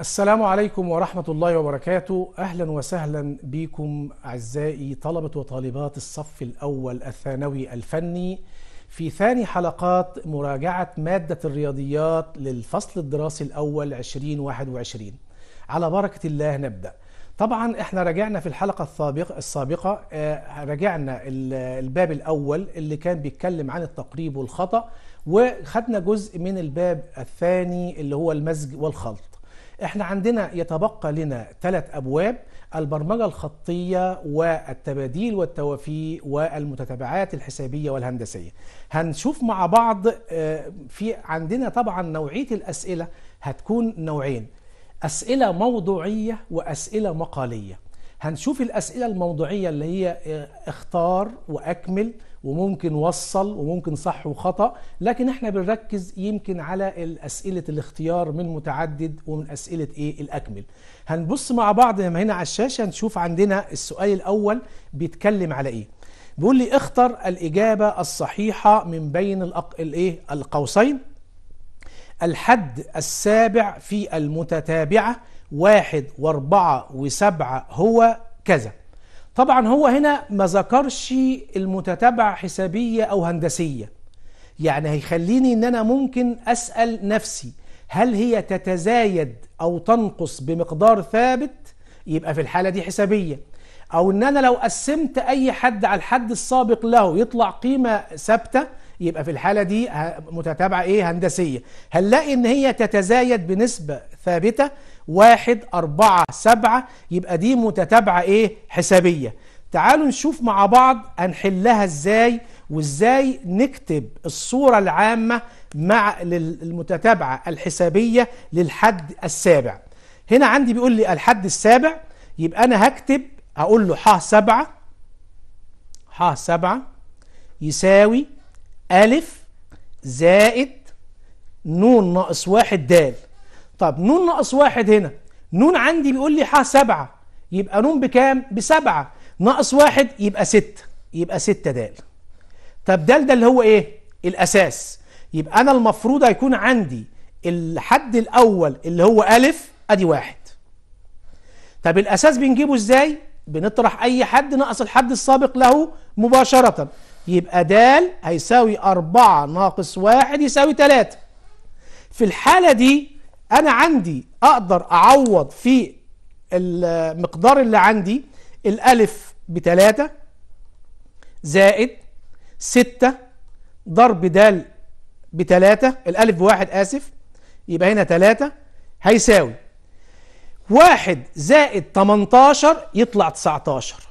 السلام عليكم ورحمة الله وبركاته أهلا وسهلا بكم أعزائي طلبة وطالبات الصف الأول الثانوي الفني في ثاني حلقات مراجعة مادة الرياضيات للفصل الدراسي الأول 2021 على بركة الله نبدأ طبعا احنا راجعنا في الحلقة السابقة, السابقة راجعنا الباب الأول اللي كان بيتكلم عن التقريب والخطأ وخدنا جزء من الباب الثاني اللي هو المزج والخلط احنا عندنا يتبقى لنا ثلاث أبواب البرمجة الخطية والتباديل والتوافي والمتتبعات الحسابية والهندسية هنشوف مع بعض آه، في عندنا طبعا نوعية الأسئلة هتكون نوعين أسئلة موضوعية وأسئلة مقالية هنشوف الأسئلة الموضوعية اللي هي آه، اختار وأكمل وممكن وصل وممكن صح وخطأ لكن احنا بنركز يمكن على أسئلة الاختيار من متعدد ومن أسئلة ايه الأكمل هنبص مع بعض هنا على الشاشة نشوف عندنا السؤال الأول بيتكلم على ايه بيقول لي اختر الإجابة الصحيحة من بين الأق... الايه القوسين الحد السابع في المتتابعة واحد واربعة وسبعة هو كذا طبعا هو هنا ما ذكرش المتتابعة حسابية أو هندسية يعني هيخليني ان انا ممكن اسأل نفسي هل هي تتزايد او تنقص بمقدار ثابت يبقى في الحالة دي حسابية او ان انا لو قسمت اي حد على الحد السابق له يطلع قيمة ثابتة يبقى في الحالة دي متتابعة ايه هندسية هنلاقي ان هي تتزايد بنسبة ثابتة واحد أربعة سبعة يبقى دي متتابعة ايه حسابية تعالوا نشوف مع بعض هنحلها ازاي وازاي نكتب الصورة العامة مع المتتابعة الحسابية للحد السابع هنا عندي بيقول لي الحد السابع يبقى أنا هكتب هقول له ح سبعة ح سبعة يساوي ألف زائد نون ناقص واحد دال طب نون ناقص واحد هنا نون عندي بيقول لي ح سبعة يبقى نون بكام؟ بسبعة ناقص واحد يبقى ستة يبقى ستة دال طب دال ده اللي هو ايه؟ الأساس يبقى أنا المفروض هيكون عندي الحد الأول اللي هو ألف أدي واحد طب الأساس بنجيبه ازاي؟ بنطرح أي حد ناقص الحد السابق له مباشرة يبقى د هيساوي 4 ناقص 1 يساوي 3 في الحالة دي أنا عندي أقدر أعوض في المقدار اللي عندي الألف بتلاتة زائد ستة ضرب د بتلاتة الألف بواحد آسف يبقى هنا تلاتة هيساوي واحد زائد 18 يطلع 19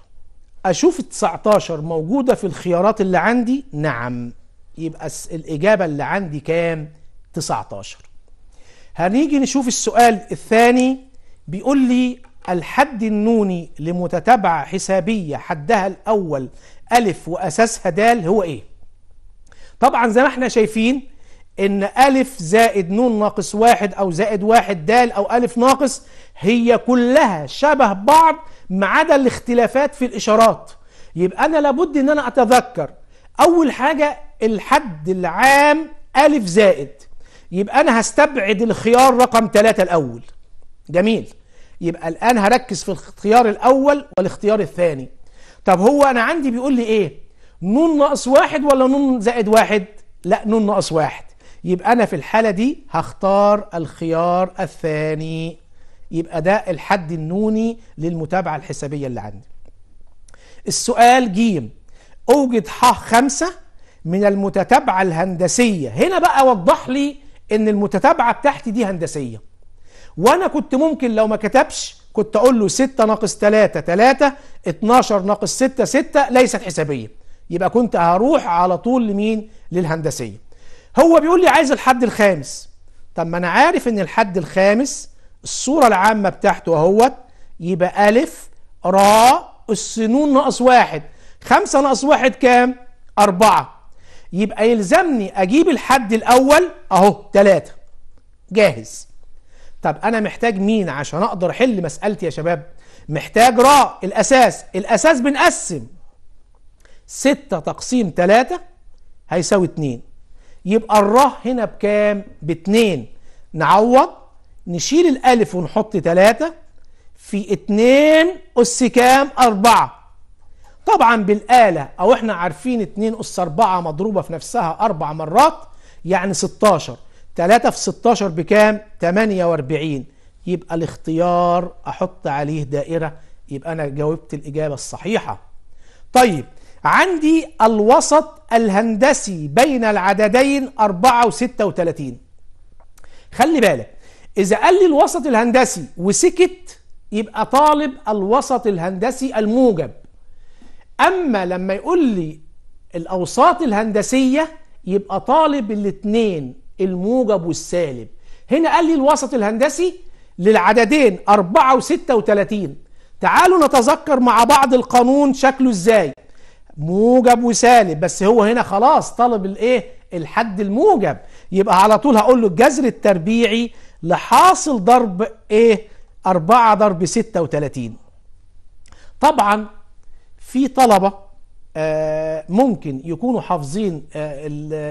أشوف ال 19 موجودة في الخيارات اللي عندي؟ نعم يبقى الإجابة اللي عندي كام؟ 19 هنيجي نشوف السؤال الثاني بيقول لي الحد النوني لمتتابعة حسابية حدها الأول ألف وأساسها دال هو إيه؟ طبعا زي ما احنا شايفين إن ألف زائد نون ناقص واحد أو زائد واحد دال أو ألف ناقص هي كلها شبه بعض ما عدا الاختلافات في الاشارات يبقى انا لابد ان انا اتذكر اول حاجه الحد العام الف زائد يبقى انا هستبعد الخيار رقم ثلاثة الاول جميل يبقى الان هركز في الاختيار الاول والاختيار الثاني طب هو انا عندي بيقول لي ايه نون ناقص واحد ولا نون زائد واحد لا نون ناقص واحد يبقى انا في الحاله دي هختار الخيار الثاني يبقى ده الحد النوني للمتابعة الحسابية اللي عندي السؤال جيم أوجد ح خمسة من المتتابعة الهندسية هنا بقى وضح لي ان المتتابعة بتاعتي دي هندسية وانا كنت ممكن لو ما كتبش كنت اقول له 6 ناقص 3 3 12 ناقص 6 6 ليست حسابية يبقى كنت هروح على طول لمين للهندسية هو بيقول لي عايز الحد الخامس طب ما انا عارف ان الحد الخامس الصورة العامة بتاعته اهوت يبقى ألف را السنون ناقص واحد خمسة ناقص واحد كام؟ أربعة يبقى يلزمني أجيب الحد الأول أهو تلاتة جاهز طب أنا محتاج مين عشان أقدر أحل مسألتي يا شباب؟ محتاج را الأساس الأساس بنقسم ستة تقسيم تلاتة هيساوي اتنين يبقى الراء هنا بكام؟ باتنين نعوض نشيل الألف ونحط تلاتة في اتنين أس كام أربعة طبعا بالآلة أو احنا عارفين اتنين أس أربعة مضروبة في نفسها أربع مرات يعني ستاشر تلاتة في ستاشر بكام؟ تمانية واربعين يبقى الاختيار أحط عليه دائرة يبقى أنا جاوبت الإجابة الصحيحة طيب عندي الوسط الهندسي بين العددين أربعة وستة وتلاتين خلي بالك إذا قال لي الوسط الهندسي وسكت يبقى طالب الوسط الهندسي الموجب أما لما يقول لي الأوساط الهندسية يبقى طالب الاثنين الموجب والسالب هنا قال لي الوسط الهندسي للعددين 4 و 36 تعالوا نتذكر مع بعض القانون شكله ازاي موجب وسالب بس هو هنا خلاص طلب الايه الحد الموجب يبقى على طول هقول له الجذر التربيعي لحاصل ضرب ايه 4 ضرب 36 طبعا في طلبة آه، ممكن يكونوا حافظين آه،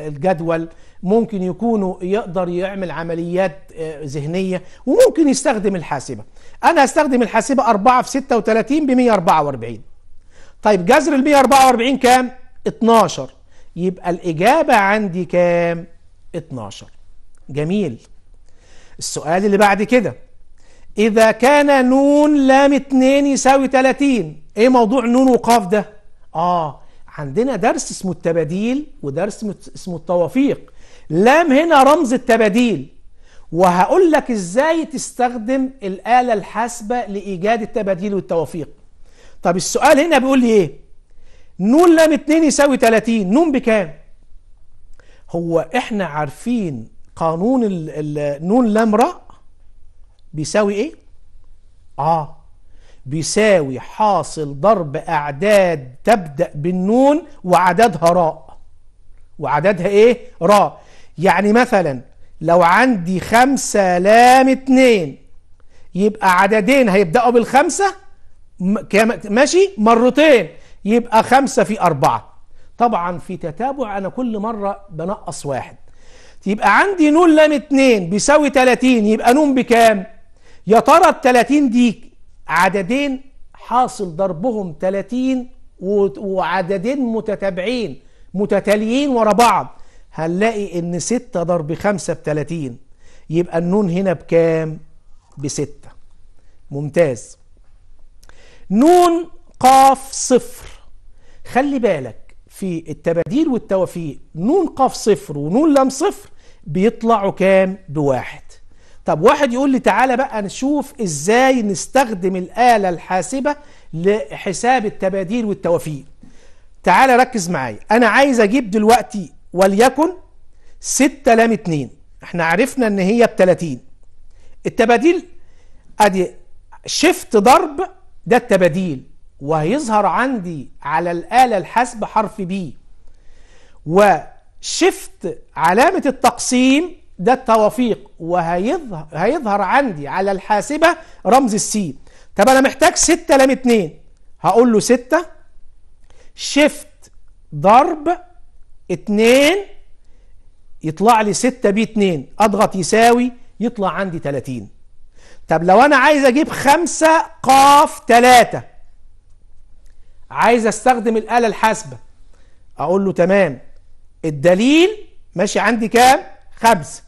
الجدول ممكن يكونوا يقدر يعمل عمليات آه، ذهنية وممكن يستخدم الحاسبة أنا هستخدم الحاسبة 4 في 36 ب 144 طيب جذر ال 144 كام؟ 12 يبقى الإجابة عندي كام؟ 12 جميل السؤال اللي بعد كده إذا كان نون لام اتنين يساوي 30 إيه موضوع نون وقاف ده؟ آه عندنا درس اسمه التباديل ودرس اسمه التوافيق لام هنا رمز التباديل وهقول لك إزاي تستخدم الآلة الحاسبة لإيجاد التباديل والتوافيق طب السؤال هنا بيقول لي إيه؟ نون لام اتنين يساوي 30 نون بكام؟ هو إحنا عارفين قانون النون لام راء بيساوي ايه اه بيساوي حاصل ضرب اعداد تبدا بالنون وعددها راء وعددها ايه راء يعني مثلا لو عندي خمسة لام اتنين يبقى عددين هيبدأوا بالخمسة ماشي مرتين يبقى خمسة في أربعة طبعا في تتابع أنا كل مرة بنقص واحد يبقى عندي نون لام 2 بيساوي 30 يبقى نون بكام يا ترى ال 30 دي عددين حاصل ضربهم 30 وعددين متتابعين متتاليين ورا بعض هنلاقي ان 6 ضرب 5 ب 30 يبقى النون هنا بكام بستة ممتاز نون قاف صفر خلي بالك في التباديل والتوافيق نون قاف صفر ونون لام صفر بيطلعوا كام بواحد طب واحد يقول لي تعالى بقى نشوف ازاي نستخدم الآلة الحاسبة لحساب التباديل والتوافير تعالى ركز معايا انا عايز اجيب دلوقتي وليكن 6 لام 2 احنا عرفنا ان هي ب 30 التباديل ادي شيفت ضرب ده التباديل وهيظهر عندي على الآلة الحاسبة حرف بي و شفت علامة التقسيم ده التوافيق وهيظهر هيظهر عندي على الحاسبة رمز السي طب أنا محتاج 6 لام 2 هقول له 6 شفت ضرب 2 يطلع لي 6 بي 2 أضغط يساوي يطلع عندي 30 طب لو أنا عايز أجيب 5 قاف 3 عايز أستخدم الآلة الحاسبة أقول له تمام الدليل ماشي عندي كام خمسة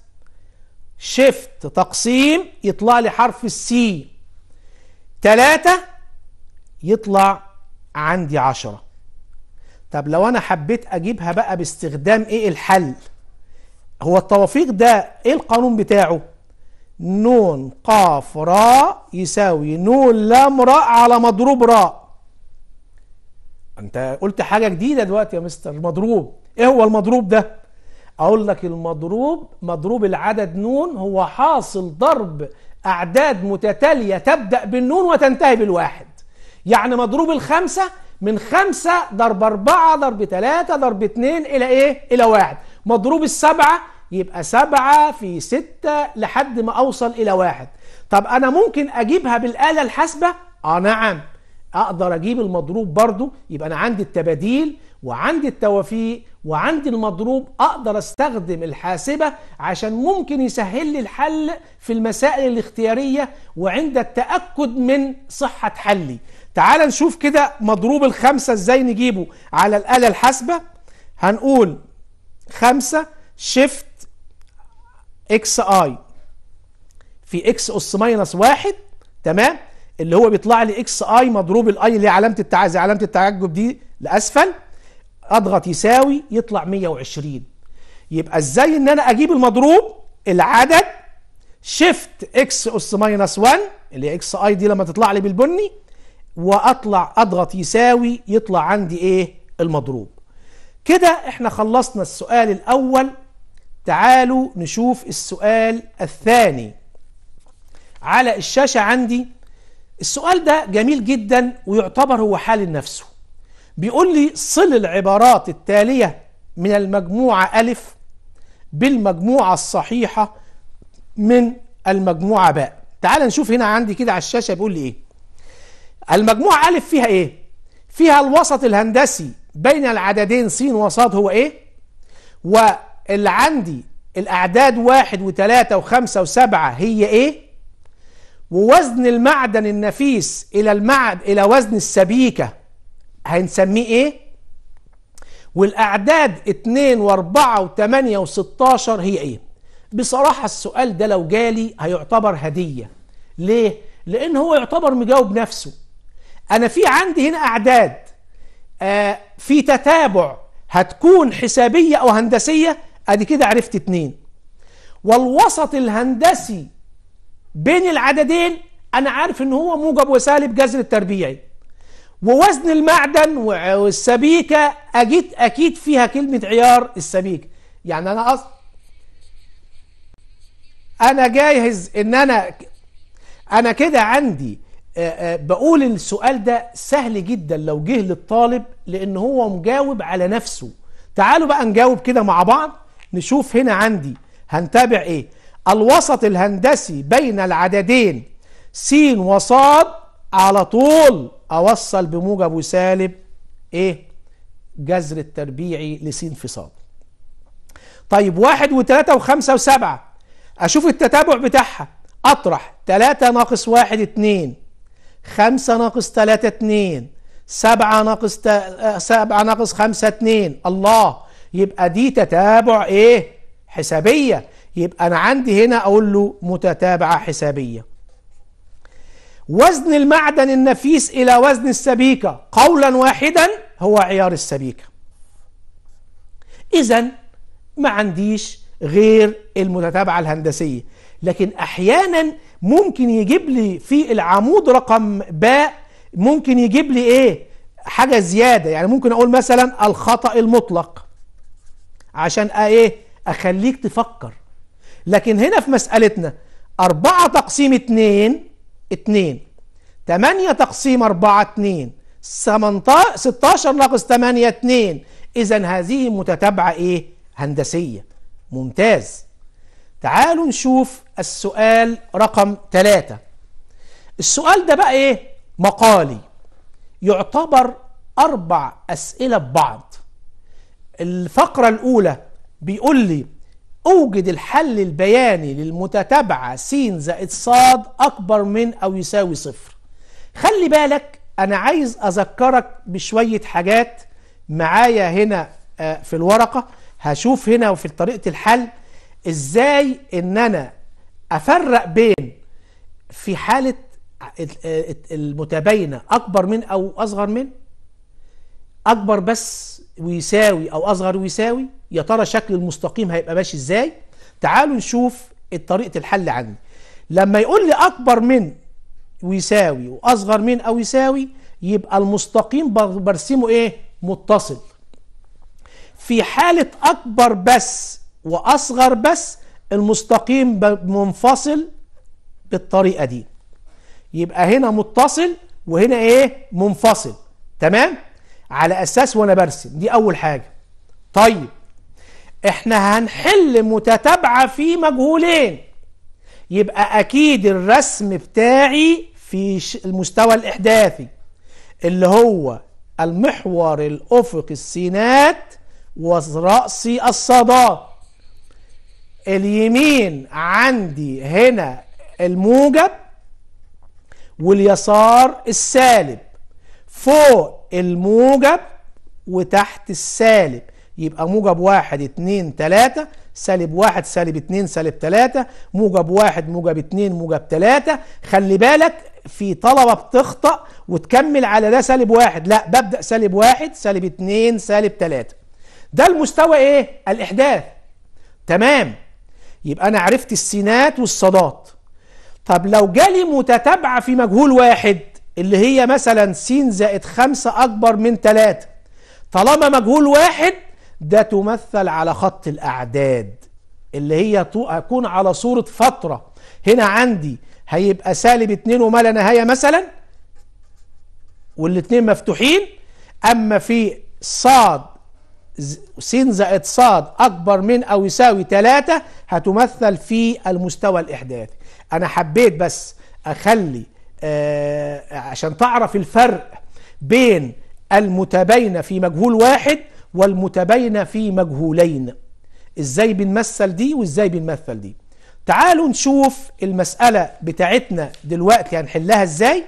شيفت تقسيم يطلع لي حرف السي تلاتة يطلع عندي عشرة طب لو انا حبيت اجيبها بقى باستخدام ايه الحل هو التوافيق ده ايه القانون بتاعه نون قاف راء يساوي نون لام راء على مضروب راء انت قلت حاجة جديدة دلوقتي يا مستر مضروب ايه هو المضروب ده اقول لك المضروب مضروب العدد نون هو حاصل ضرب اعداد متتاليه تبدا بالنون وتنتهي بالواحد يعني مضروب الخمسه من خمسة ضرب أربعة ضرب ثلاثة ضرب اتنين إلى إيه؟ إلى واحد مضروب السبعة يبقى سبعة في ستة لحد ما أوصل إلى واحد طب أنا ممكن أجيبها بالآلة الحاسبة؟ آه نعم أقدر أجيب المضروب برضو يبقى أنا عندي التباديل وعندي التوافيق وعندي المضروب اقدر استخدم الحاسبه عشان ممكن يسهل لي الحل في المسائل الاختياريه وعند التاكد من صحه حلي تعال نشوف كده مضروب الخمسه ازاي نجيبه على الاله الحاسبه هنقول خمسة شيفت اكس اي في اكس اس ماينس واحد تمام اللي هو بيطلع لي اكس اي مضروب الاي اللي هي علامه التعجب علامه التعجب دي لاسفل اضغط يساوي يطلع 120 يبقى ازاي ان انا اجيب المضروب العدد شيفت اكس اس ماينس 1 اللي اكس اي دي لما تطلع لي بالبني واطلع اضغط يساوي يطلع عندي ايه المضروب كده احنا خلصنا السؤال الاول تعالوا نشوف السؤال الثاني على الشاشة عندي السؤال ده جميل جدا ويعتبر هو حال نفسه بيقول لي صل العبارات التالية من المجموعة ألف بالمجموعة الصحيحة من المجموعة باء تعال نشوف هنا عندي كده على الشاشة بيقول لي إيه المجموعة ألف فيها إيه فيها الوسط الهندسي بين العددين س وصاد هو إيه واللي عندي الأعداد واحد وثلاثة وخمسة وسبعة هي إيه ووزن المعدن النفيس إلى المعد إلى وزن السبيكة هنسميه ايه والاعداد 2 و4 و8 و16 هي ايه بصراحة السؤال ده لو جالي هيعتبر هدية ليه لان هو يعتبر مجاوب نفسه انا في عندي هنا اعداد آه في تتابع هتكون حسابية او هندسية ادي كده عرفت اتنين والوسط الهندسي بين العددين انا عارف ان هو موجب وسالب جذر التربيعي ووزن المعدن والسبيكة أجيت أكيد فيها كلمة عيار السبيكة يعني أنا أصلا أنا جاهز إن أنا أنا كده عندي بقول السؤال ده سهل جدا لو جه للطالب لأن هو مجاوب على نفسه تعالوا بقى نجاوب كده مع بعض نشوف هنا عندي هنتابع إيه الوسط الهندسي بين العددين س وصاد على طول أوصل بموجب وسالب إيه جذر التربيعي لسين في صاد طيب واحد وثلاثة وخمسة وسبعة أشوف التتابع بتاعها أطرح ثلاثة ناقص واحد اتنين خمسة ناقص ثلاثة اتنين سبعة ناقص ت... آه، سبعة ناقص خمسة اتنين الله يبقى دي تتابع ايه حسابية يبقى أنا عندي هنا أقول له متتابعة حسابية وزن المعدن النفيس إلى وزن السبيكة قولا واحدا هو عيار السبيكة إذا ما عنديش غير المتتابعة الهندسية لكن أحيانا ممكن يجيب لي في العمود رقم باء ممكن يجيب لي إيه حاجة زيادة يعني ممكن أقول مثلا الخطأ المطلق عشان إيه أخليك تفكر لكن هنا في مسألتنا اربعه تقسيم اتنين 2 8 تقسيم 4 2 16 ناقص 8 2 إذا هذه متتابعة إيه؟ هندسية ممتاز تعالوا نشوف السؤال رقم 3 السؤال ده بقى إيه؟ مقالي يعتبر أربع أسئلة ببعض الفقرة الأولى بيقول لي أوجد الحل البياني للمتتابعة س زائد ص أكبر من أو يساوي صفر خلي بالك أنا عايز أذكرك بشوية حاجات معايا هنا آه، في الورقة هشوف هنا وفي طريقة الحل إزاي إن أنا أفرق بين في حالة آه، المتباينة أكبر من أو أصغر من أكبر بس ويساوي او اصغر ويساوي يا ترى شكل المستقيم هيبقى ماشي ازاي تعالوا نشوف طريقه الحل عندي لما يقول لي اكبر من ويساوي واصغر من او يساوي يبقى المستقيم برسمه ايه متصل في حاله اكبر بس واصغر بس المستقيم منفصل بالطريقه دي يبقى هنا متصل وهنا ايه منفصل تمام على اساس وانا برسم دي اول حاجه طيب احنا هنحل متتابعه في مجهولين يبقى اكيد الرسم بتاعي في المستوى الاحداثي اللي هو المحور الافقي السينات ورأسي الصادات اليمين عندي هنا الموجب واليسار السالب فوق الموجب وتحت السالب يبقى موجب واحد اتنين تلاتة سالب واحد سالب اتنين سالب تلاتة موجب واحد موجب اتنين موجب تلاتة خلي بالك في طلبة بتخطأ وتكمل على ده سالب واحد لا ببدأ سالب واحد سالب اتنين سالب تلاتة ده المستوى ايه الإحداث تمام يبقى أنا عرفت السينات والصادات طب لو جالي متتابعة في مجهول واحد اللي هي مثلا س زائد خمسة أكبر من 3 طالما مجهول واحد ده تمثل على خط الأعداد اللي هي تكون على صورة فترة هنا عندي هيبقى سالب اتنين وما لا نهاية مثلا والاتنين مفتوحين أما في ص س زائد ص أكبر من أو يساوي 3 هتمثل في المستوى الإحداثي أنا حبيت بس أخلي آه، عشان تعرف الفرق بين المتباينة في مجهول واحد والمتباينة في مجهولين ازاي بنمثل دي وازاي بنمثل دي تعالوا نشوف المسألة بتاعتنا دلوقتي هنحلها ازاي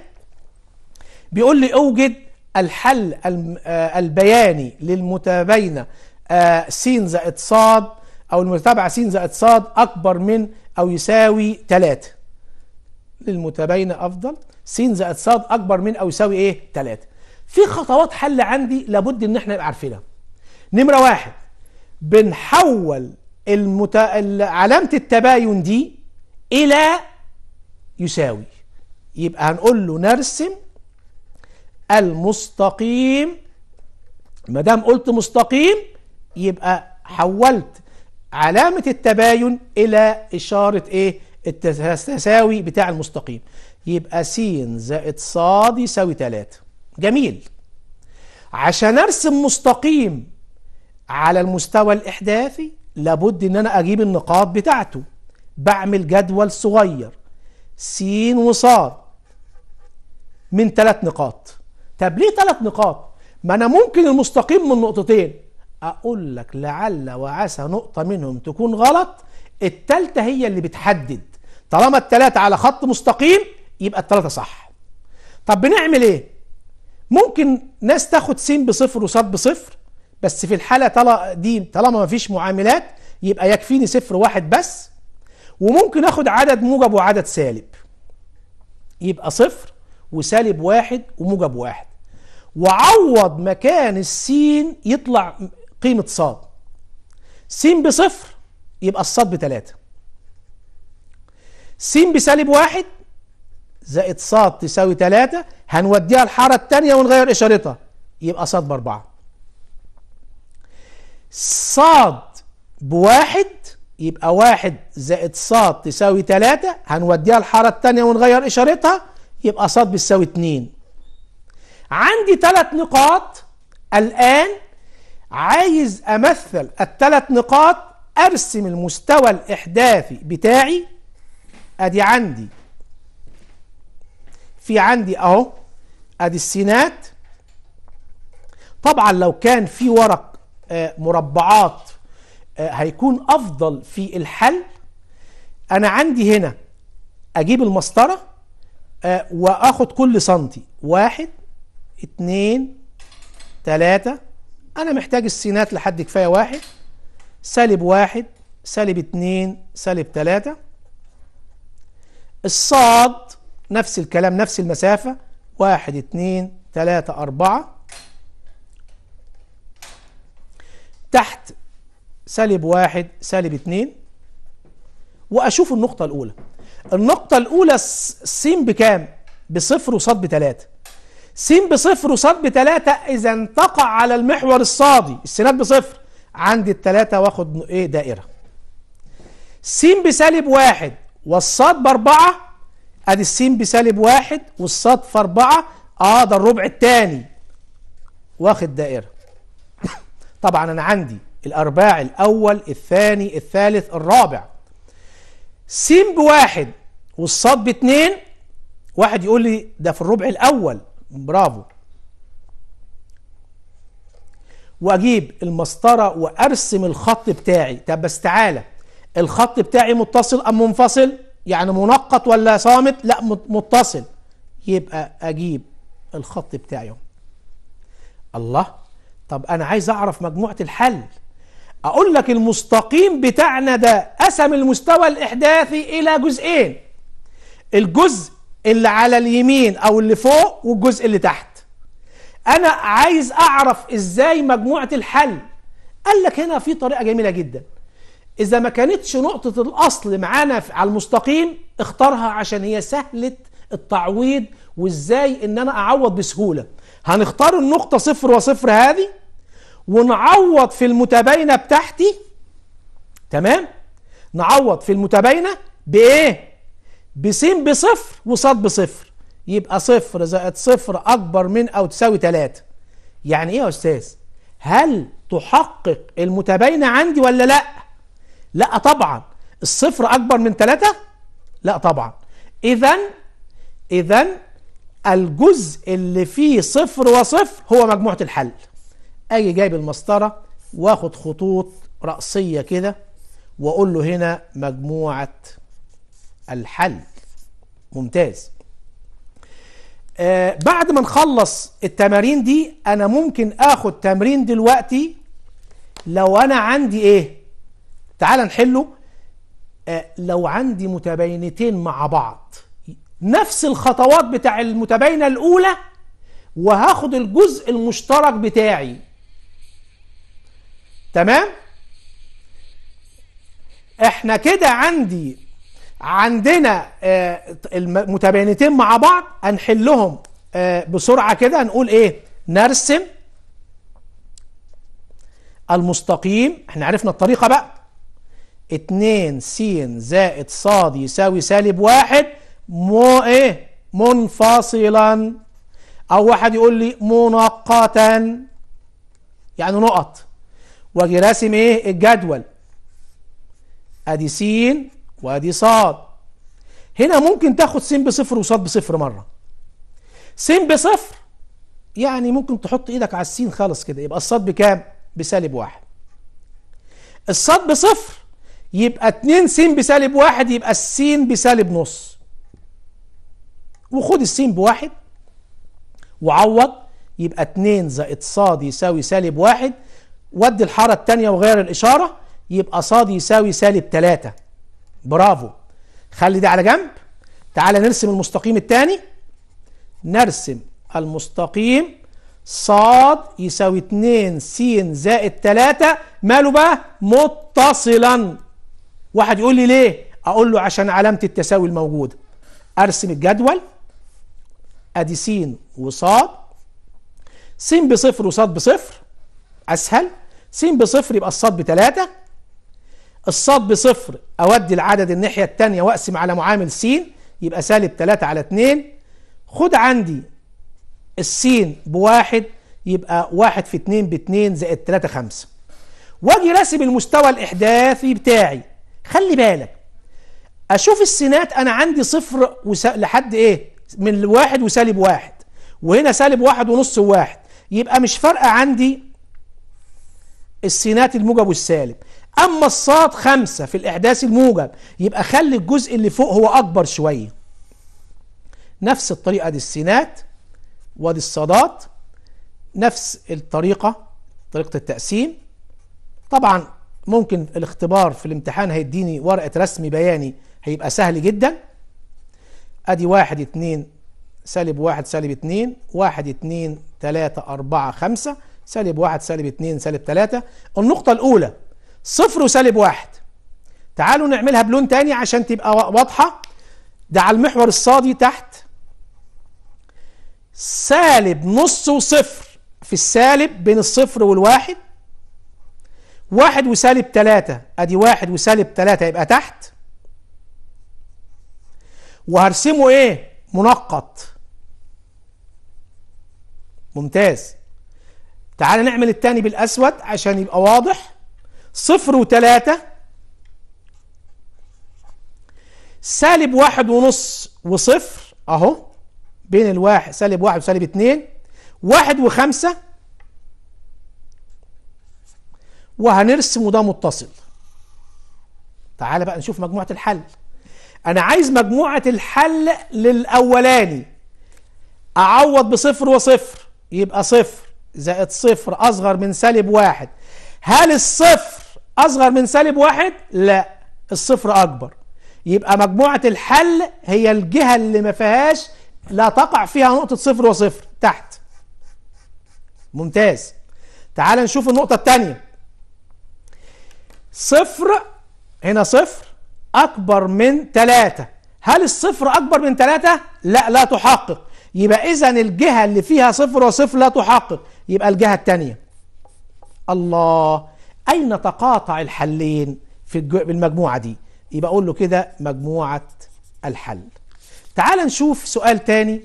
بيقول لي اوجد الحل آه، البياني للمتباينة آه، س زائد ص أو المتابعة س زائد ص أكبر من أو يساوي 3 للمتباينة أفضل س زائد ص أكبر من أو يساوي إيه 3 في خطوات حل عندي لابد إن إحنا نبقى عارفينها نمرة واحد بنحول المت... علامة التباين دي إلى يساوي يبقى هنقول له نرسم المستقيم ما دام قلت مستقيم يبقى حولت علامة التباين إلى إشارة إيه؟ التساوي بتاع المستقيم يبقى س زائد ص يساوي 3 جميل عشان ارسم مستقيم على المستوى الاحداثي لابد ان انا اجيب النقاط بتاعته بعمل جدول صغير س وص من ثلاث نقاط طب ليه ثلاث نقاط ما انا ممكن المستقيم من نقطتين اقول لك لعل وعسى نقطة منهم تكون غلط التالتة هي اللي بتحدد طالما التلاتة على خط مستقيم يبقى التلاتة صح طب بنعمل ايه ممكن ناس تاخد س بصفر وصاد بصفر بس في الحالة دي طالما مفيش معاملات يبقى يكفيني صفر واحد بس وممكن اخد عدد موجب وعدد سالب يبقى صفر وسالب واحد وموجب واحد وعوض مكان السين يطلع قيمة صاد س بصفر يبقى الصاد بتلاتة س بسالب واحد زائد ص تساوي 3 هنوديها الحارة الثانية ونغير إشارتها يبقى ص بأربعة ص بواحد يبقى واحد زائد ص تساوي 3 هنوديها الحارة الثانية ونغير إشارتها يبقى ص بتساوي 2 عندي ثلاث نقاط الآن عايز أمثل الثلاث نقاط أرسم المستوى الإحداثي بتاعي ادي عندي في عندي اهو ادي السينات طبعا لو كان في ورق آه، مربعات آه، هيكون افضل في الحل انا عندي هنا اجيب المسطره آه، واخد كل سنتي واحد اتنين تلاتة انا محتاج السينات لحد كفايه واحد سالب واحد سالب اتنين سالب تلاتة الصاد نفس الكلام نفس المسافة واحد اتنين تلاتة أربعة تحت سالب واحد سالب اتنين وأشوف النقطة الأولى النقطة الأولى س بكام؟ بصفر وصاد بتلاتة س بصفر وصاد بتلاتة إذا تقع على المحور الصادي السينات بصفر عندي التلاتة واخد إيه دائرة س بسالب واحد والصاد باربعة ادي السين بسالب واحد والصاد في اربعة اه ده الربع التاني واخد دائرة طبعا انا عندي الارباع الاول الثاني الثالث الرابع س بواحد والصاد باتنين واحد يقول لي ده في الربع الاول برافو واجيب المسطره وارسم الخط بتاعي طب بس تعالى الخط بتاعي متصل أم منفصل يعني منقط ولا صامت لا متصل يبقى أجيب الخط بتاعي الله طب أنا عايز أعرف مجموعة الحل أقول لك المستقيم بتاعنا ده قسم المستوى الإحداثي إلى جزئين الجزء اللي على اليمين أو اللي فوق والجزء اللي تحت أنا عايز أعرف إزاي مجموعة الحل قال لك هنا في طريقة جميلة جدا إذا ما كانتش نقطة الأصل معانا على المستقيم اختارها عشان هي سهلة التعويض وإزاي إن أنا أعوض بسهولة هنختار النقطة صفر وصفر هذه ونعوض في المتباينة بتاعتي تمام نعوض في المتباينة بإيه بسين بصفر وصاد بصفر يبقى صفر زائد صفر أكبر من أو تساوي تلاتة يعني إيه يا أستاذ هل تحقق المتباينة عندي ولا لأ لا طبعا الصفر أكبر من ثلاثة لا طبعا إذا إذا الجزء اللي فيه صفر وصفر هو مجموعة الحل أجي جايب المسطرة واخد خطوط رأسية كده وأقول له هنا مجموعة الحل ممتاز آه بعد ما نخلص التمارين دي أنا ممكن آخد تمرين دلوقتي لو أنا عندي إيه تعال نحله آه، لو عندي متباينتين مع بعض نفس الخطوات بتاع المتباينة الأولى وهاخد الجزء المشترك بتاعي تمام احنا كده عندي عندنا آه، المتباينتين مع بعض هنحلهم آه، بسرعة كده هنقول ايه نرسم المستقيم احنا عرفنا الطريقة بقى 2 س زائد ص يساوي سالب واحد مو ايه منفصلا او واحد يقول لي منقطا يعني نقط واجي راسم ايه الجدول ادي س وادي ص هنا ممكن تاخد س بصفر وص بصفر مره س بصفر يعني ممكن تحط ايدك على السين خالص كده يبقى الصاد بكام بسالب واحد الصاد بصفر يبقى 2 س بسالب واحد يبقى الس بسالب نص وخد الس بواحد وعوض يبقى 2 زائد ص يساوي سالب واحد ودي الحارة الثانيه وغير الإشارة يبقى ص يساوي سالب 3 برافو خلي ده على جنب تعالى نرسم المستقيم الثاني نرسم المستقيم ص يساوي 2 س زائد 3 ماله بقى متصلا واحد يقول لي ليه اقول له عشان علامه التساوي الموجوده ارسم الجدول ادي س وصاد س بصفر وصاد بصفر اسهل س بصفر يبقى الصاد بثلاثة الصاد بصفر اودي العدد الناحيه الثانيه واقسم على معامل س يبقى سالب 3 على 2 خد عندي السين بواحد يبقى واحد في اتنين باتنين زائد تلاتة خمسة واجي راسم المستوى الاحداثي بتاعي خلي بالك اشوف السينات انا عندي صفر وس... لحد ايه من واحد وسالب واحد وهنا سالب واحد ونص واحد يبقى مش فارقه عندي السينات الموجب والسالب اما الصاد خمسة في الاحداث الموجب يبقى خلي الجزء اللي فوق هو اكبر شويه نفس الطريقه دي السينات وادي الصادات نفس الطريقه طريقه التقسيم طبعا ممكن الاختبار في الامتحان هيديني ورقة رسمي بياني هيبقى سهل جدا ادي واحد اتنين سالب واحد سالب اتنين واحد اتنين تلاتة اربعة خمسة سالب واحد سالب اتنين سالب تلاتة النقطة الاولى صفر وسالب واحد تعالوا نعملها بلون تاني عشان تبقى واضحة ده على المحور الصادي تحت سالب نص وصفر في السالب بين الصفر والواحد واحد وسالب تلاتة ادي واحد وسالب تلاتة يبقى تحت وهرسمه ايه منقط ممتاز تعال نعمل التاني بالاسود عشان يبقى واضح صفر وتلاتة سالب واحد ونص وصفر اهو بين الواحد سالب واحد وسالب اتنين واحد وخمسة وهنرسم ده متصل تعال بقى نشوف مجموعة الحل أنا عايز مجموعة الحل للأولاني أعوض بصفر وصفر يبقى صفر زائد صفر أصغر من سالب واحد هل الصفر أصغر من سالب واحد؟ لا الصفر أكبر يبقى مجموعة الحل هي الجهة اللي ما فيهاش لا تقع فيها نقطة صفر وصفر تحت ممتاز تعال نشوف النقطة الثانية صفر هنا صفر أكبر من ثلاثة هل الصفر أكبر من ثلاثة؟ لا لا تحقق يبقى إذا الجهة اللي فيها صفر وصفر لا تحقق يبقى الجهة الثانية الله أين تقاطع الحلين في المجموعة دي يبقى أقول له كده مجموعة الحل تعال نشوف سؤال تاني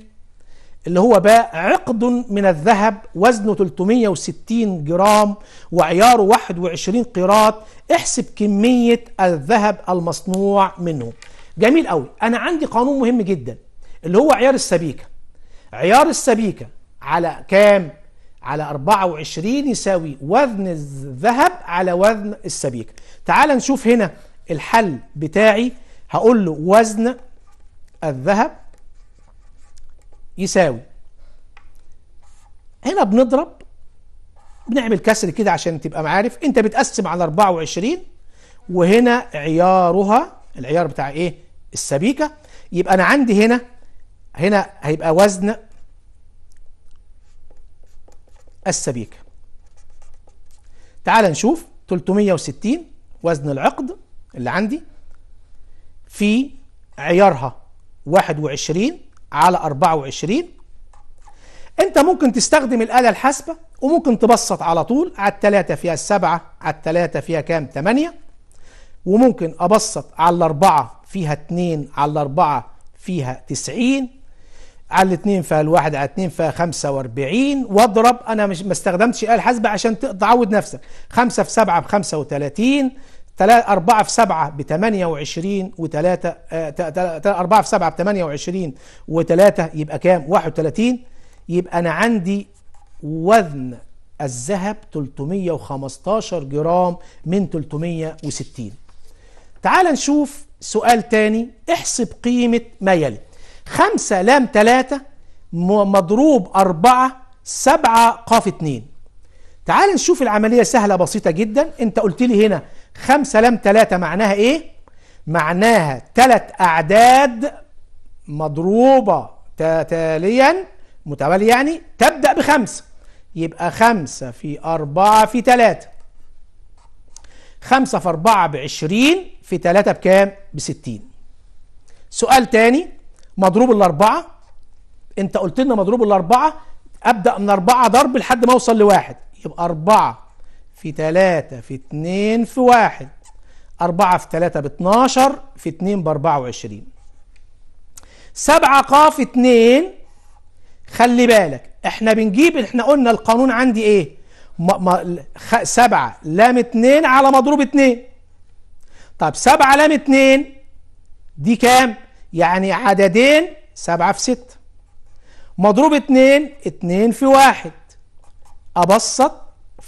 اللي هو باء عقد من الذهب وزنه 360 جرام وعياره 21 قيراط احسب كمية الذهب المصنوع منه جميل قوي انا عندي قانون مهم جدا اللي هو عيار السبيكة عيار السبيكة على كام على 24 يساوي وزن الذهب على وزن السبيكة تعال نشوف هنا الحل بتاعي هقول له وزن الذهب يساوي هنا بنضرب بنعمل كسر كده عشان تبقى معارف انت بتقسم على 24 وهنا عيارها العيار بتاع ايه السبيكة يبقى انا عندي هنا هنا هيبقى وزن السبيكة تعال نشوف 360 وزن العقد اللي عندي في عيارها 21 على 24 انت ممكن تستخدم الآلة الحاسبة وممكن تبسط على طول على الثلاثة فيها السبعة على الثلاثة فيها كام ثمانية وممكن أبسط على الأربعة فيها اتنين على الأربعة فيها 90 على الاتنين فيها الواحد على اتنين فيها 45 واضرب انا مش ما استخدمتش الاله الحاسبه عشان تعود نفسك 5 في 7 ب 35 3 4 في 7 ب 28 و3 4 في 7 ب 28 و3 يبقى كام 31 يبقى انا عندي وزن الذهب 315 جرام من 360 تعال نشوف سؤال تاني احسب قيمة ما يلي 5 لام 3 مضروب 4 7 قاف 2 تعال نشوف العملية سهلة بسيطة جدا انت قلت لي هنا خمسة لام ثلاثة معناها إيه؟ معناها ثلاث أعداد مضروبة تتاليا متوالية يعني تبدأ بخمسة يبقى خمسة في أربعة في ثلاثة خمسة في أربعة بعشرين في ثلاثة بكام؟ بستين سؤال تاني مضروب الأربعة أنت قلت لنا مضروب الأربعة أبدأ من أربعة ضرب لحد ما أوصل لواحد يبقى أربعة في 3 في 2 في 1 4 في 3 ب 12 في 2 ب 24 7 ق في 2 خلي بالك احنا بنجيب احنا قلنا القانون عندي ايه ما ما 7 لام 2 على مضروب 2 طب 7 لام 2 دي كام يعني عددين 7 في 6 مضروب 2 2 في 1 ابسط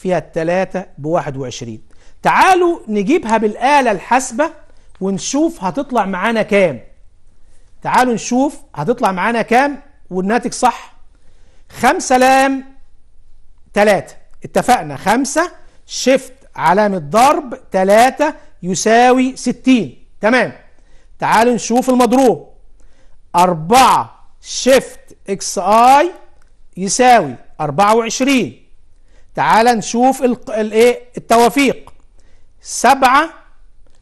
فيها التلاتة بواحد وعشرين تعالوا نجيبها بالآلة الحاسبة ونشوف هتطلع معانا كام تعالوا نشوف هتطلع معانا كام والناتج صح خمسة لام تلاتة اتفقنا خمسة شفت علامة ضرب تلاتة يساوي ستين تمام تعالوا نشوف المضروب أربعة شيفت اكس اي يساوي أربعة وعشرين تعال نشوف الايه التوافيق سبعة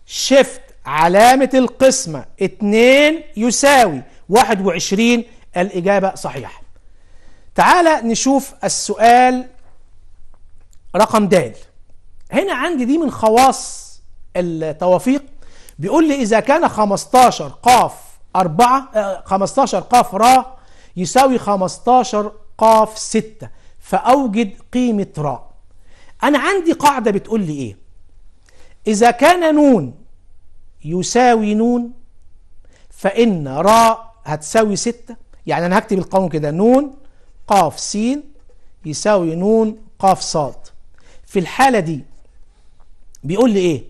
شيفت علامة القسمة اتنين يساوي واحد وعشرين الإجابة صحيحة تعال نشوف السؤال رقم د هنا عندي دي من خواص التوافيق بيقول لي إذا كان 15 قاف 4 15 آه، قاف را يساوي 15 قاف 6 فأوجد قيمة راء أنا عندي قاعدة بتقول لي إيه إذا كان نون يساوي نون فإن راء هتساوي ستة يعني أنا هكتب القانون كده نون قاف سين يساوي نون قاف صاد في الحالة دي بيقول لي إيه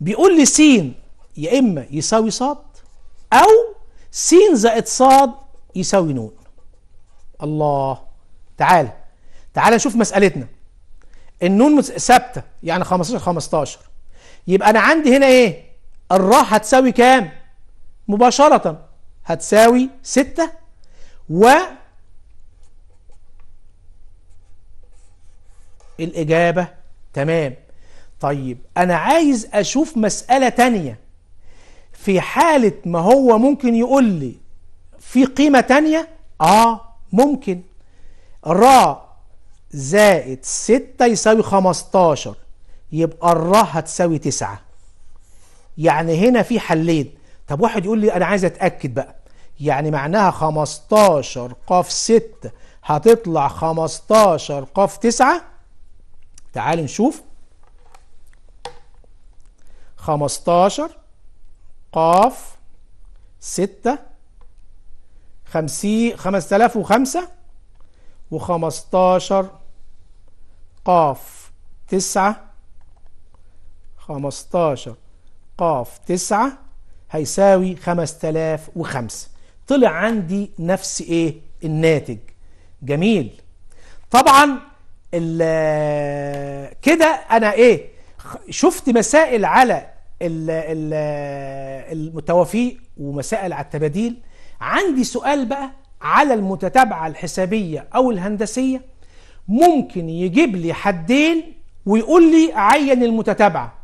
بيقول لي سين يا إما يساوي صاد أو سين زائد صاد يساوي نون الله تعالى تعال نشوف مسألتنا النون ثابتة يعني 15 15 يبقى أنا عندي هنا إيه الراء هتساوي كام مباشرة هتساوي 6 و الإجابة تمام طيب أنا عايز أشوف مسألة تانية في حالة ما هو ممكن يقول لي في قيمة تانية آه ممكن الراء زائد 6 يساوي 15 يبقى الراء هتساوي 9 يعني هنا في حلين طب واحد يقول لي انا عايز اتاكد بقى يعني معناها 15 قاف 6 هتطلع 15 قاف 9 تعال نشوف 15 قاف 6 50 5005 وخمستاشر قاف تسعة خمستاشر قاف تسعة هيساوي خمس تلاف وخمس طلع عندي نفس ايه الناتج جميل طبعا كده انا ايه شفت مسائل على المتوافي ومسائل على التباديل عندي سؤال بقى على المتتابعة الحسابية أو الهندسية ممكن يجيب لي حدين ويقول لي عين المتتابعة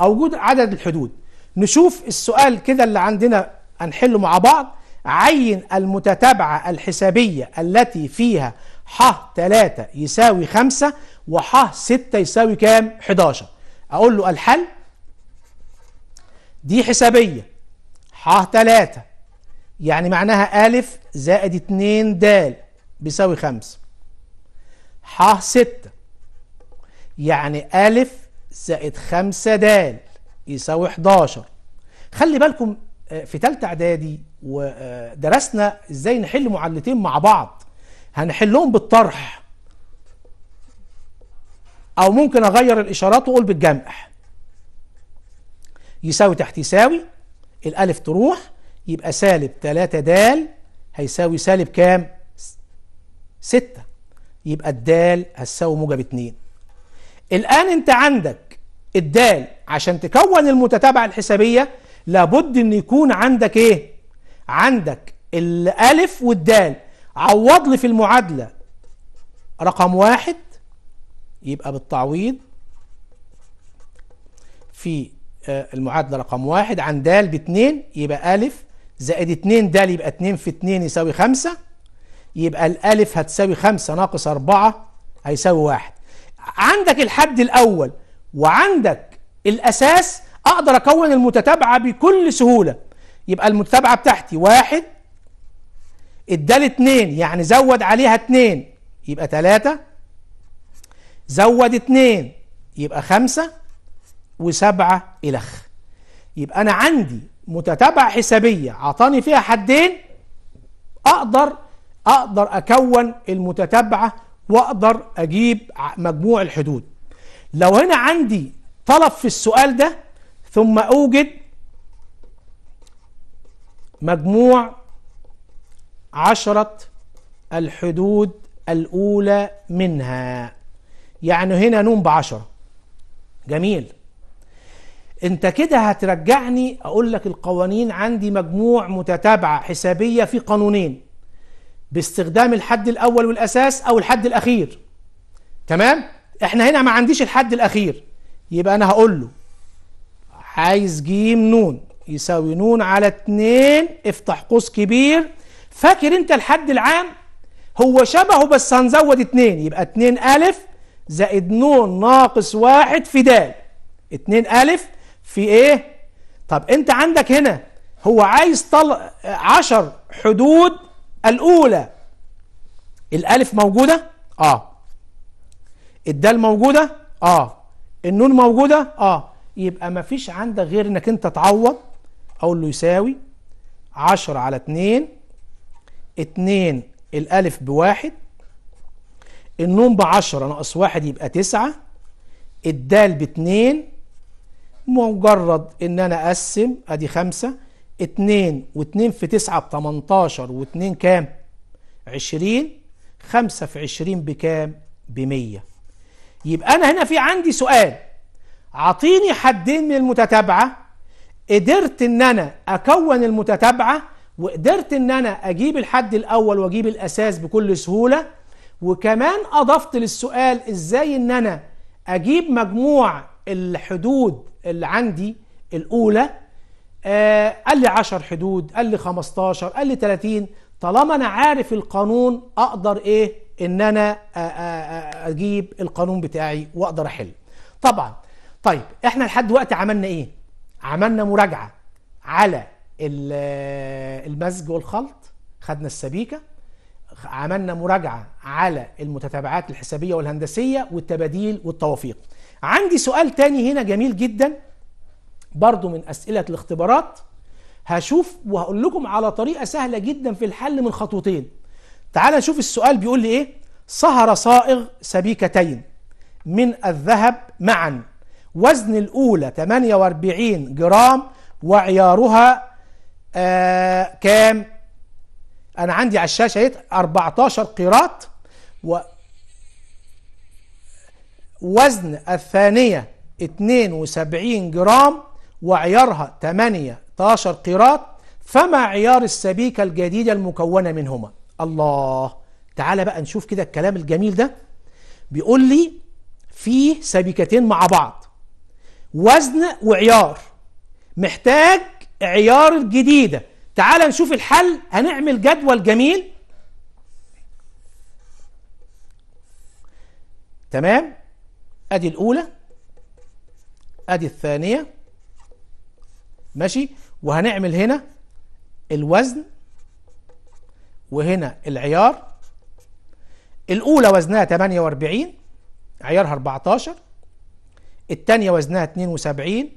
أو عدد الحدود نشوف السؤال كده اللي عندنا هنحله مع بعض عين المتتابعة الحسابية التي فيها ح 3 يساوي 5 وح 6 يساوي كام 11 أقول له الحل دي حسابية ح 3 يعني معناها ألف زائد اتنين د بيساوي خمسة ح ستة يعني ألف زائد خمسة د يساوي 11 خلي بالكم آه، في تالتة إعدادي ودرسنا آه، إزاي نحل معادلتين مع بعض هنحلهم بالطرح أو ممكن أغير الإشارات وأقول بالجمع يساوي تحت يساوي الألف تروح يبقى سالب 3 د هيساوي سالب كام 6 يبقى الدال هتساوي موجب 2 الآن أنت عندك الدال عشان تكون المتتابعة الحسابية لابد أن يكون عندك إيه؟ عندك الألف والدال عوض لي في المعادلة رقم واحد يبقى بالتعويض في آه، المعادلة رقم واحد عن دال باتنين يبقى ألف زائد 2 د يبقى 2 في 2 يساوي 5 يبقى الألف هتساوي 5 ناقص 4 هيساوي 1 عندك الحد الأول وعندك الأساس أقدر أكون المتتابعة بكل سهولة يبقى المتتابعة بتاعتي 1 الدال 2 يعني زود عليها 2 يبقى 3 زود 2 يبقى 5 و7 إلخ يبقى أنا عندي متتابعة حسابية أعطاني فيها حدين أقدر أقدر أكون المتتبعة وأقدر أجيب مجموع الحدود لو هنا عندي طلب في السؤال ده ثم أوجد مجموع عشرة الحدود الأولى منها يعني هنا نون بعشرة جميل انت كده هترجعني اقول لك القوانين عندي مجموع متتابعه حسابيه في قانونين باستخدام الحد الاول والاساس او الحد الاخير تمام احنا هنا ما عنديش الحد الاخير يبقى انا هقول له عايز جيم نون يساوي نون على 2 افتح قوس كبير فاكر انت الحد العام هو شبهه بس هنزود 2 يبقى 2 الف زائد نون ناقص واحد في دال 2 الف في ايه طب انت عندك هنا هو عايز طل عشر حدود الاولى الالف موجوده اه الدال موجوده اه النون موجوده اه يبقى ما فيش عندك غير انك انت تعوض اقول له يساوي 10 على 2 2 الالف بواحد النون ب 10 ناقص واحد يبقى 9 الدال باتنين مجرد ان انا اقسم ادي خمسة اتنين واتنين في تسعة بتمنتاشر واتنين كام عشرين خمسة في عشرين بكام بمية يبقى انا هنا في عندي سؤال عطيني حدين من المتتابعة قدرت ان انا اكون المتتابعة وقدرت ان انا اجيب الحد الاول واجيب الاساس بكل سهولة وكمان اضفت للسؤال ازاي ان انا اجيب مجموع الحدود اللي عندي الاولى آه قال لي 10 حدود قال لي 15 قال لي 30 طالما انا عارف القانون اقدر ايه ان انا آآ آه، آآ آه، آه، اجيب القانون بتاعي واقدر احل طبعا طيب احنا لحد دلوقتي عملنا ايه عملنا مراجعه على المزج والخلط خدنا السبيكه عملنا مراجعه على المتتابعات الحسابيه والهندسيه والتباديل والتوافيق عندي سؤال تاني هنا جميل جدا برضو من أسئلة الاختبارات هشوف وهقول لكم على طريقة سهلة جدا في الحل من خطوتين تعال نشوف السؤال بيقول لي إيه صهر صائغ سبيكتين من الذهب معا وزن الأولى 48 جرام وعيارها آه كام أنا عندي على الشاشة 14 قيراط وزن الثانية 72 جرام وعيارها 18 قيراط فما عيار السبيكة الجديدة المكونة منهما الله تعالى بقى نشوف كده الكلام الجميل ده بيقول لي فيه سبيكتين مع بعض وزن وعيار محتاج عيار الجديدة تعال نشوف الحل هنعمل جدول جميل تمام ادي الاولى ادي الثانيه ماشي وهنعمل هنا الوزن وهنا العيار الاولى وزنها 48 عيارها 14 الثانيه وزنها 72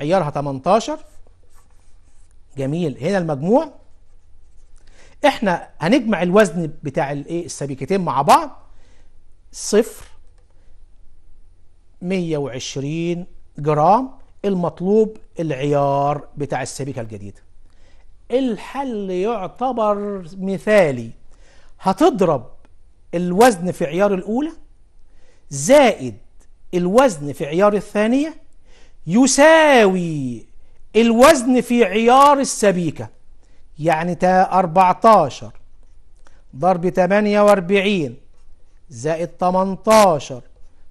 عيارها 18 جميل هنا المجموع احنا هنجمع الوزن بتاع الايه السبيكتين مع بعض صفر 120 جرام المطلوب العيار بتاع السبيكة الجديدة الحل يعتبر مثالي هتضرب الوزن في عيار الأولى زائد الوزن في عيار الثانية يساوي الوزن في عيار السبيكة يعني 14 ضرب 48 زائد 18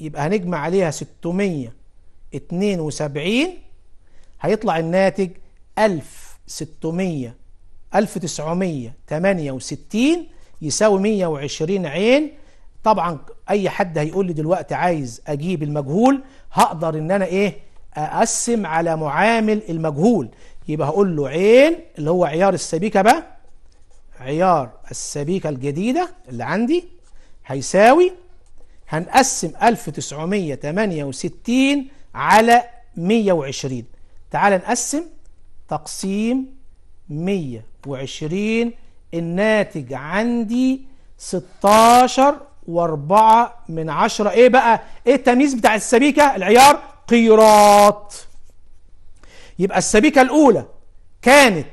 يبقى هنجمع عليها 672 هيطلع الناتج 1600 1968 يساوي 120 عين طبعا اي حد هيقول لي دلوقتي عايز اجيب المجهول هقدر ان انا ايه اقسم على معامل المجهول يبقى هقول له عين اللي هو عيار السبيكه بقى عيار السبيكه الجديده اللي عندي هيساوي هنقسم 1968 على 120 تعال نقسم تقسيم 120 الناتج عندي 16 و4 من 10 ايه بقى ايه التمييز بتاع السبيكة العيار قيراط يبقى السبيكة الاولى كانت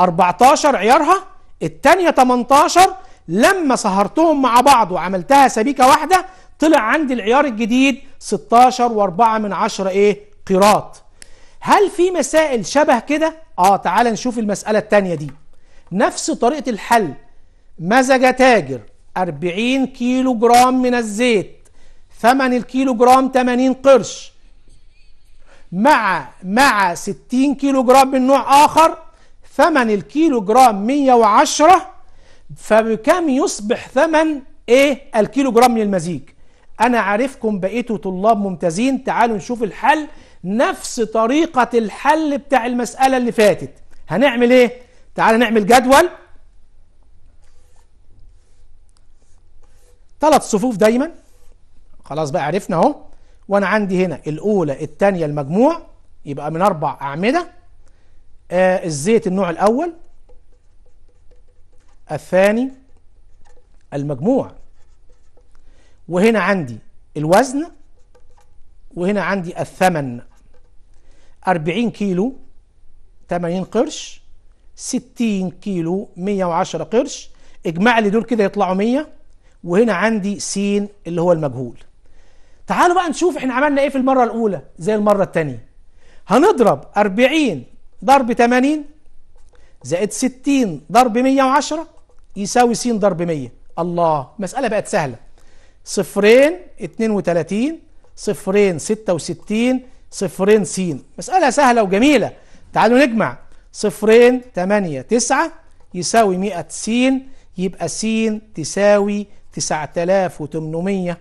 14 عيارها التانية 18 لما سهرتهم مع بعض وعملتها سبيكة واحدة طلع عندي العيار الجديد 16 و4 من 10 ايه قيراط هل في مسائل شبه كده اه تعال نشوف المسألة التانية دي نفس طريقة الحل مزج تاجر 40 كيلو جرام من الزيت ثمن الكيلو جرام 80 قرش مع مع 60 كيلو جرام من نوع آخر ثمن الكيلو جرام 110 فبكم يصبح ثمن ايه الكيلو جرام من المزيج أنا عارفكم بقيتوا طلاب ممتازين تعالوا نشوف الحل نفس طريقة الحل بتاع المسألة اللي فاتت هنعمل إيه؟ تعالى نعمل جدول ثلاث صفوف دايما خلاص بقى عرفنا اهو وانا عندي هنا الاولى الثانيه المجموع يبقى من اربع اعمده آه الزيت النوع الاول الثاني المجموع وهنا عندي الوزن وهنا عندي الثمن 40 كيلو 80 قرش 60 كيلو 110 قرش اجمع لي دول كده يطلعوا 100 وهنا عندي س اللي هو المجهول تعالوا بقى نشوف احنا عملنا ايه في المرة الأولى زي المرة الثانية هنضرب 40 ضرب 80 زائد 60 ضرب 110 يساوي س ضرب 100 الله مسألة بقت سهلة صفرين اتنين وتلاتين صفرين ستة وستين صفرين س مسألة سهلة وجميلة تعالوا نجمع صفرين تمانية تسعة يساوي مئة س يبقى س تساوي تسعة تلاف وتمنمية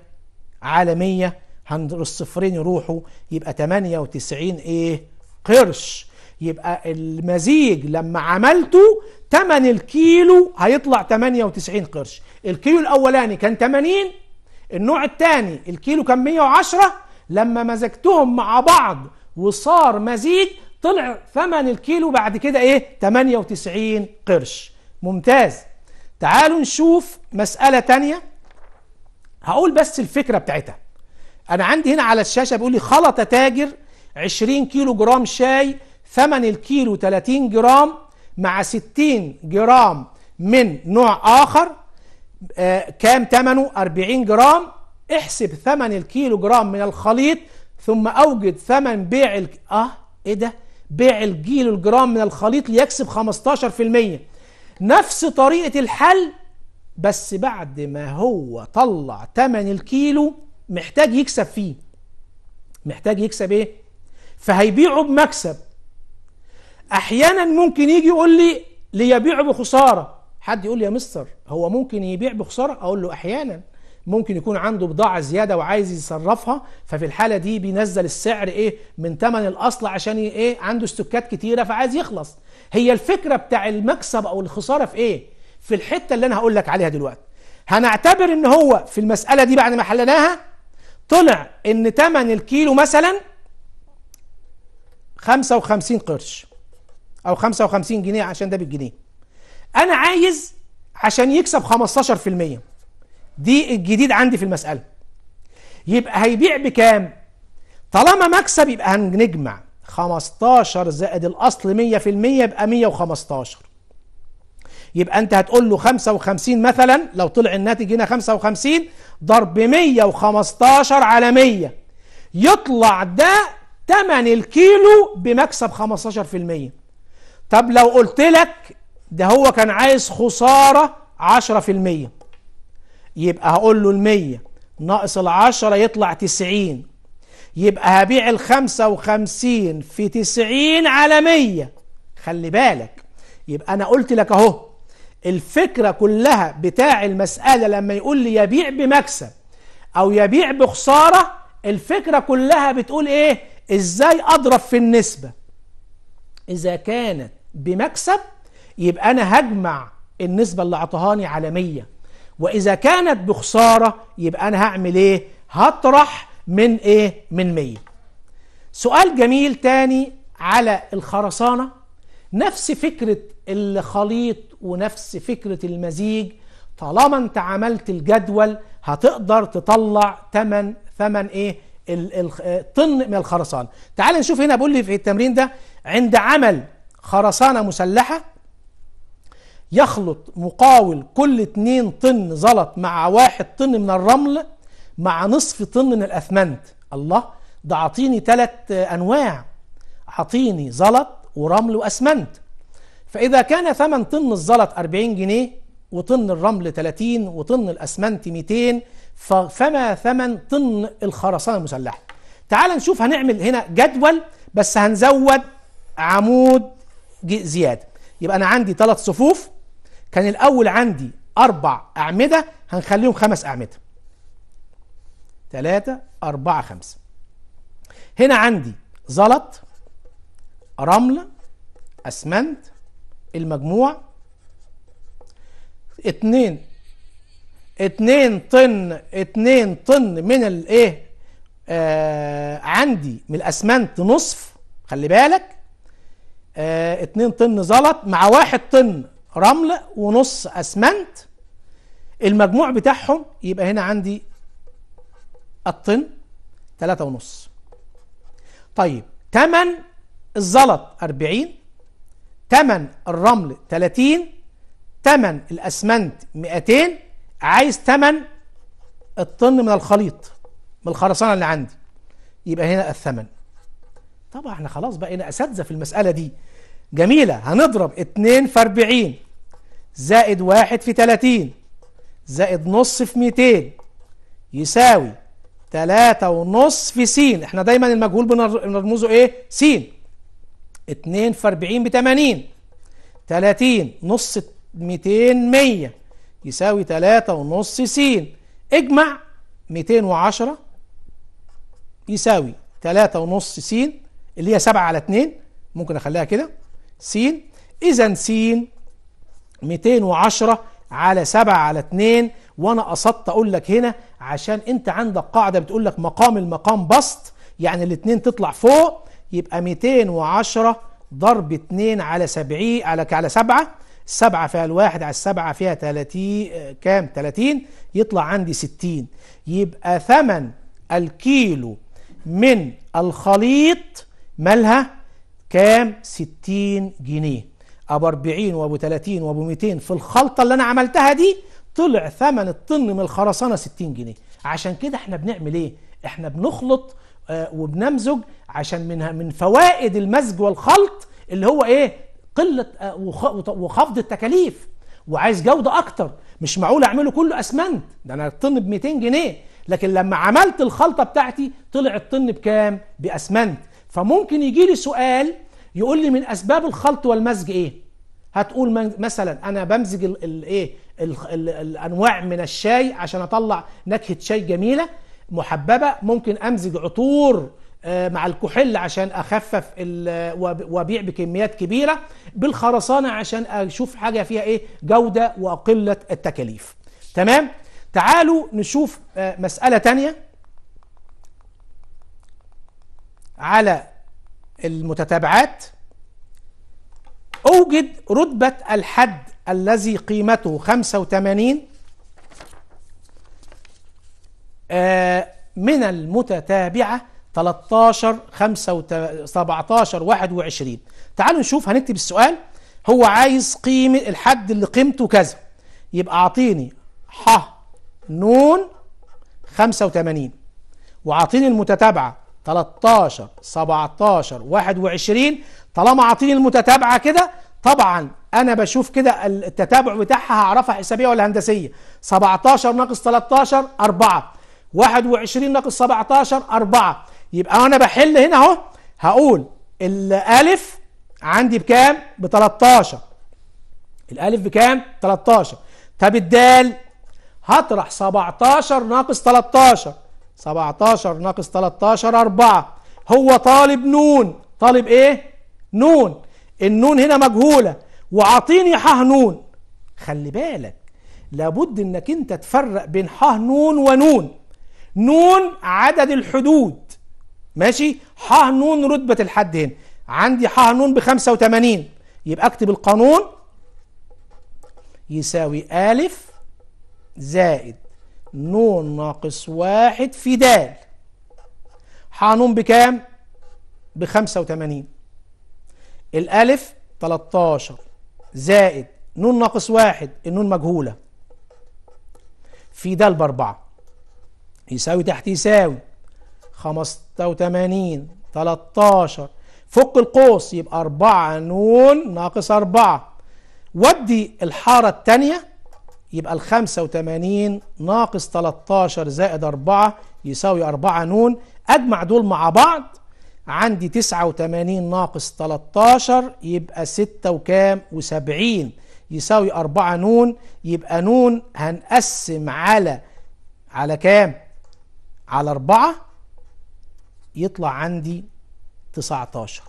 على مية الصفرين يروحوا يبقى تمانية وتسعين ايه قرش يبقى المزيج لما عملته تمن الكيلو هيطلع تمانية وتسعين قرش الكيلو الاولاني كان تمانين النوع الثاني الكيلو كان 110 لما مزجتهم مع بعض وصار مزيج طلع ثمن الكيلو بعد كده ايه 98 قرش ممتاز تعالوا نشوف مسألة تانية هقول بس الفكرة بتاعتها انا عندي هنا على الشاشة بيقول لي خلط تاجر 20 كيلو جرام شاي ثمن الكيلو 30 جرام مع 60 جرام من نوع آخر آه، كام ثمنه 40 جرام احسب ثمن الكيلو جرام من الخليط ثم اوجد ثمن بيع ال... اه ايه ده بيع الكيلو الجرام من الخليط ليكسب 15% نفس طريقة الحل بس بعد ما هو طلع ثمن الكيلو محتاج يكسب فيه محتاج يكسب ايه فهيبيعه بمكسب احيانا ممكن يجي يقول لي ليبيعه بخساره حد يقول لي يا مستر هو ممكن يبيع بخساره اقول له احيانا ممكن يكون عنده بضاعه زياده وعايز يصرفها ففي الحاله دي بينزل السعر ايه من ثمن الاصل عشان ايه عنده استوكات كتيره فعايز يخلص هي الفكره بتاع المكسب او الخساره في ايه في الحته اللي انا هقول لك عليها دلوقتي هنعتبر ان هو في المساله دي بعد ما حلناها طلع ان ثمن الكيلو مثلا 55 قرش او 55 جنيه عشان ده بالجنيه انا عايز عشان يكسب 15% دي الجديد عندي في المساله يبقى هيبيع بكام طالما مكسب يبقى هنجمع 15 زائد الاصل 100% يبقى 115 يبقى انت هتقول له 55 مثلا لو طلع الناتج هنا 55 ضرب 115 على 100 يطلع ده تمن الكيلو بمكسب 15% طب لو قلت لك ده هو كان عايز خسارة 10% يبقى هقول له المية ناقص العشرة يطلع تسعين يبقى هبيع الخمسة وخمسين في تسعين على مية خلي بالك يبقى أنا قلت لك أهو الفكرة كلها بتاع المسألة لما يقول لي يبيع بمكسب أو يبيع بخسارة الفكرة كلها بتقول إيه إزاي أضرب في النسبة إذا كانت بمكسب يبقى أنا هجمع النسبة اللي أعطاهاني على 100 وإذا كانت بخسارة يبقى أنا هعمل إيه؟ هطرح من إيه؟ من 100 سؤال جميل تاني على الخرسانة نفس فكرة الخليط ونفس فكرة المزيج طالما انت عملت الجدول هتقدر تطلع ثمن ثمن ايه طن من الخرسانة تعال نشوف هنا بقول لي في التمرين ده عند عمل خرسانة مسلحة يخلط مقاول كل 2 طن زلط مع 1 طن من الرمل مع نصف طن من الاسمنت الله ده اعطيني ثلاث انواع اعطيني زلط ورمل واسمنت فاذا كان ثمن طن الزلط 40 جنيه وطن الرمل 30 وطن الاسمنت 200 فما ثمن طن الخرسانه المسلحه تعال نشوف هنعمل هنا جدول بس هنزود عمود زياده يبقى انا عندي ثلاث صفوف كان الاول عندي اربع اعمده هنخليهم خمس اعمده ثلاثة أربعة خمسة هنا عندي زلط رمل أسمنت المجموع اتنين اتنين طن اتنين طن من الايه آه عندي من الاسمنت نصف خلي بالك آه اتنين طن زلط مع واحد طن رمل ونص اسمنت المجموع بتاعهم يبقى هنا عندي الطن ثلاثة ونص طيب تمن الزلط أربعين تمن الرمل تلاتين تمن الأسمنت مئتين عايز تمن الطن من الخليط من الخرسانة اللي عندي يبقى هنا الثمن طبعا احنا خلاص بقينا أساتذة في المسألة دي جميلة هنضرب اتنين في أربعين زائد واحد في 30 زائد نص في 200 يساوي تلاتة ونص في س احنا دايما المجهول بنرمزه ايه س 2 في 40 ب 80 30 نص 200 100 يساوي تلاتة ونص س اجمع 210 يساوي تلاتة ونص س اللي هي 7 على 2 ممكن اخليها كده س اذا س 210 على 7 على 2 وانا قصدت اقول لك هنا عشان انت عندك قاعده بتقول لك مقام المقام بسط يعني الاثنين تطلع فوق يبقى 210 ضرب 2 على 70 على على 7 7 فيها الواحد على 7 فيها 30 آه، كام 30 يطلع عندي 60 يبقى ثمن الكيلو من الخليط مالها كام 60 جنيه ابو 40 وابو 30 وابو 200 في الخلطه اللي انا عملتها دي طلع ثمن الطن من الخرسانه 60 جنيه عشان كده احنا بنعمل ايه احنا بنخلط آه، وبنمزج عشان من من فوائد المزج والخلط اللي هو ايه قله آه، وخفض التكاليف وعايز جوده اكتر مش معقول اعمله كله اسمنت ده انا الطن ب 200 جنيه لكن لما عملت الخلطه بتاعتي طلع الطن بكام باسمنت فممكن يجي لي سؤال يقول لي من اسباب الخلط والمزج ايه هتقول مثلا انا بمزج الايه الانواع من الشاي عشان اطلع نكهه شاي جميله محببه ممكن امزج عطور آه، مع الكحل عشان اخفف وابيع بكميات كبيره بالخرسانه عشان اشوف حاجه فيها ايه جوده وقله التكاليف تمام تعالوا نشوف آه، مساله تانية على المتتابعات أوجد رتبة الحد الذي قيمته 85 آه، من المتتابعة 13 5 17 21 تعالوا نشوف هنكتب السؤال هو عايز قيمة الحد اللي قيمته كذا يبقى أعطيني ح نون 85 وأعطيني المتتابعة 13 17 21 طالما عاطيني المتتابعه كده طبعا انا بشوف كده التتابع بتاعها هعرفها حسابيه ولا هندسيه 17 ناقص 13 4 21 ناقص 17 4 يبقى انا بحل هنا اهو هقول الالف عندي بكام ب 13 الالف بكام 13 طب الدال هطرح 17 ناقص 13 17 ناقص 13 4 هو طالب نون طالب ايه نون النون هنا مجهولة وعطيني حه نون خلي بالك لابد انك انت تفرق بين حه نون ونون نون عدد الحدود ماشي حه نون رتبة الحد هنا عندي حه نون ب 85 يبقى اكتب القانون يساوي ألف زائد نون ناقص واحد في دال نون بكام؟ ب 85 الألف 13 زائد نون ناقص واحد النون مجهولة في دال بأربعة يساوي تحت يساوي 85 13 فك القوس يبقى 4 نون ناقص 4 ودي الحارة الثانية يبقى ال 85 ناقص 13 زائد 4 يساوي 4 نون أجمع دول مع بعض عندي 89 ناقص 13 يبقى 6 وكام و70 يساوي 4 نون يبقى نون هنقسم على على كام على 4 يطلع عندي 19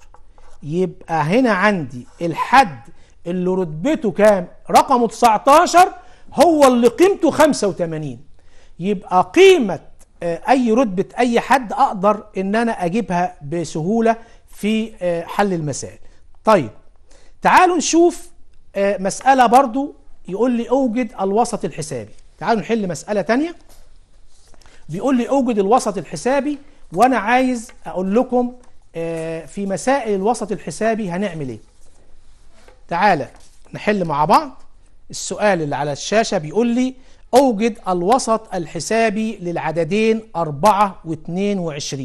يبقى هنا عندي الحد اللي رتبته كام رقمه 19 هو اللي قيمته 85 يبقى قيمة آه، أي رتبة أي حد أقدر إن أنا أجيبها بسهولة في آه، حل المسائل طيب تعالوا نشوف آه، مسألة برضو يقول لي أوجد الوسط الحسابي تعالوا نحل مسألة تانية بيقول لي أوجد الوسط الحسابي وأنا عايز أقول لكم في مسائل الوسط الحسابي هنعمل إيه تعالى نحل مع بعض السؤال اللي على الشاشة بيقول لي أوجد الوسط الحسابي للعددين 4 و22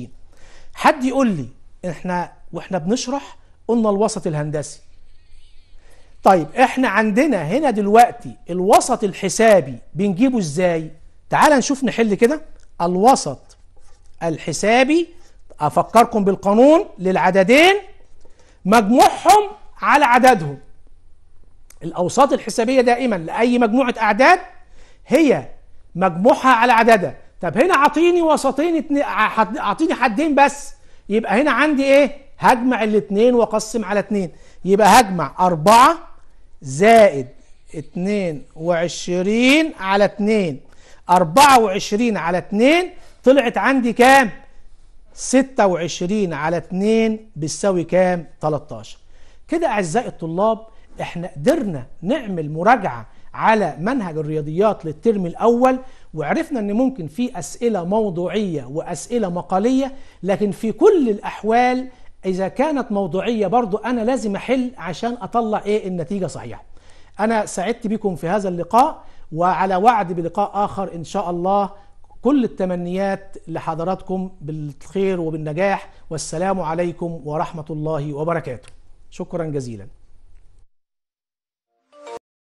حد يقول لي احنا واحنا بنشرح قلنا الوسط الهندسي طيب احنا عندنا هنا دلوقتي الوسط الحسابي بنجيبه ازاي تعال نشوف نحل كده الوسط الحسابي افكركم بالقانون للعددين مجموعهم على عددهم الأوساط الحسابية دائما لأي مجموعة أعداد هي مجموعها على عددها طب هنا اعطيني وسطين اعطيني حدين بس يبقى هنا عندي ايه هجمع الاثنين واقسم على اتنين يبقى هجمع أربعة زائد اثنين وعشرين على اثنين أربعة وعشرين على اثنين طلعت عندي كام ستة وعشرين على اثنين بتساوي كام 13 كده أعزائي الطلاب احنا قدرنا نعمل مراجعه على منهج الرياضيات للترم الاول وعرفنا ان ممكن في اسئله موضوعيه واسئله مقاليه لكن في كل الاحوال اذا كانت موضوعيه برضو انا لازم احل عشان اطلع ايه النتيجه صحيحه انا سعدت بكم في هذا اللقاء وعلى وعد بلقاء اخر ان شاء الله كل التمنيات لحضراتكم بالخير وبالنجاح والسلام عليكم ورحمه الله وبركاته شكرا جزيلا